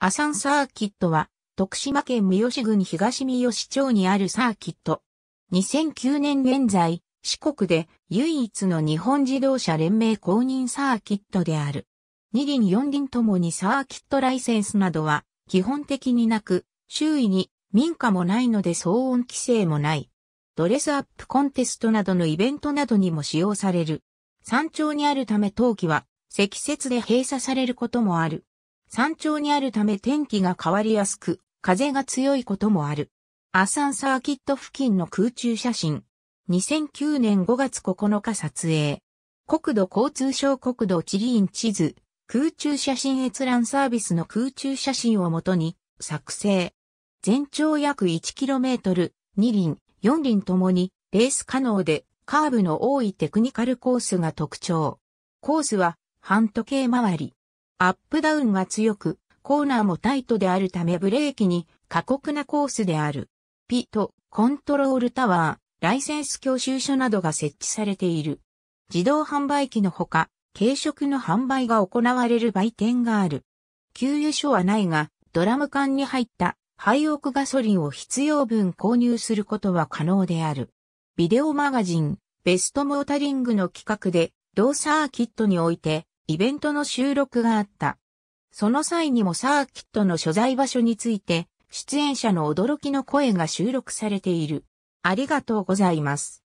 アサンサーキットは、徳島県三好郡東三好町にあるサーキット。2009年現在、四国で唯一の日本自動車連盟公認サーキットである。二輪四輪ともにサーキットライセンスなどは基本的になく、周囲に民家もないので騒音規制もない。ドレスアップコンテストなどのイベントなどにも使用される。山頂にあるため冬季は積雪で閉鎖されることもある。山頂にあるため天気が変わりやすく、風が強いこともある。アサンサーキット付近の空中写真。2009年5月9日撮影。国土交通省国土地理院地図、空中写真閲覧サービスの空中写真をもとに作成。全長約 1km、2輪、4輪ともにレース可能でカーブの多いテクニカルコースが特徴。コースは半時計回り、アップダウンが強く、コーナーもタイトであるためブレーキに過酷なコースである。ピット、コントロールタワー、ライセンス教習所などが設置されている。自動販売機のほか、軽食の販売が行われる売店がある。給油所はないが、ドラム缶に入った廃屋ガソリンを必要分購入することは可能である。ビデオマガジン、ベストモータリングの企画で、同サーキットにおいて、イベントの収録があった。その際にもサーキットの所在場所について、出演者の驚きの声が収録されている。ありがとうございます。